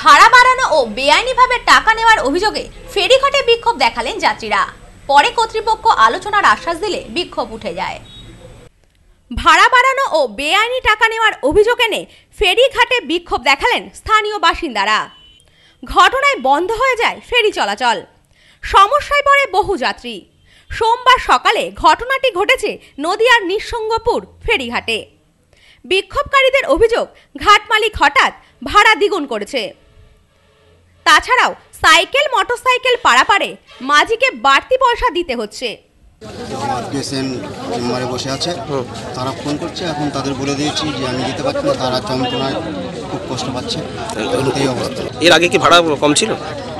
ভাড়া বাড়ানো ও বেআইনিভাবে টাকা নেওয়ার অভিযোগে ফেরিঘাটে বিক্ষোভ দেখালেন যাত্রীরা পরে কর্তৃপক্ষ আলোচনার আশ্বাস দিলে বিক্ষোভ উঠে যায় ভাড়া বাড়ানো ও বেআইনি টাকা নেওয়ার অভিযোগ এনে ফেরিঘাটে বিক্ষোভ দেখালেন স্থানীয় বাসিন্দারা ঘটনায় বন্ধ হয়ে যায় ফেরি চলাচল সমস্যায় পড়ে বহু যাত্রী সোমবার সকালে ঘটনাটি ঘটেছে নদিয়ার নিঃসঙ্গপুর ফেরিঘাটে বিক্ষোভকারীদের অভিযোগ ঘাট মালিক হঠাৎ ভাড়া দ্বিগুণ করেছে তাছাড়াও সাইকেল মোটরসাইকেল পারাপারে মাঝিকে বাড়তি পয়সা দিতে হচ্ছে পেশেন্ট চেম্বারে বসে আছে তারা ফোন করছে এখন তাদের বলে দিয়েছি যে আমি যেতে পারছি না তারা যন্ত্রণায় খুব কষ্ট পাচ্ছে এর আগে কি ভাড়া কম ছিল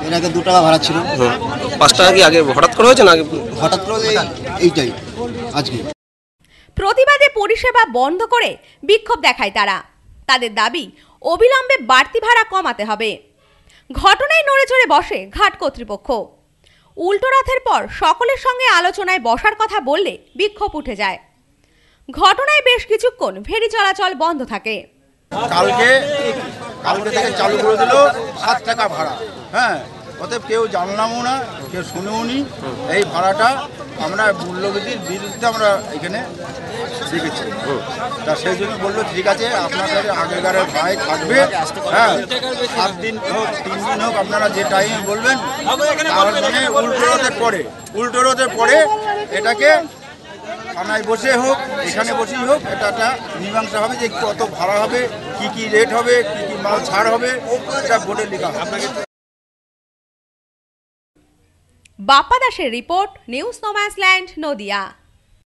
এর আগে দু টাকা ভাড়া ছিল পাঁচ টাকা কি আগে হঠাৎ করে হয়েছে না হঠাৎ করে এইটাই আজকে প্রতিবাদে পরিষেবা বন্ধ করে বিক্ষোভ দেখায় তারা তাদের দাবি অবিলম্বে বাড়তি ভাড়া কমাতে হবে ঘটনায় নড়েচড়ে বসে ঘাট কর্তৃপক্ষ উল্টো রথের পর সকলের সঙ্গে আলোচনায় বসার কথা বললে বিক্ষোভ উঠে যায় ঘটনায় বেশ কিছুক্ষণ ফেরি চলাচল বন্ধ থাকে কালকে কালকে থেকে চালু করে দিল সাত টাকা ভাড়া হ্যাঁ অতএব কেউ জানলামও না কেউ শুনেও নি এই ভাড়াটা আমরা মূল্যবৃদ্ধির বিরুদ্ধে আমরা এখানে শিখেছি তা সেই জন্য বললো ঠিক আছে আপনাদের আগেকার ভাই থাকবে হ্যাঁ সাত দিন হোক তিন দিন হোক আপনারা যে টাইমে বলবেন তার মানে উল্টোরোতে পরে উল্টোরোতে পরে এটাকে থানায় বসে হোক এখানে বসেই হোক এটা একটা মীমাংসা হবে যে কত ভাড়া হবে কি কি রেট হবে কি কি মাল ছাড় হবে এটা বোর্ডে লিখা হবে बापा दासर रिपोर्ट निज़ नोमैसलैंड नदिया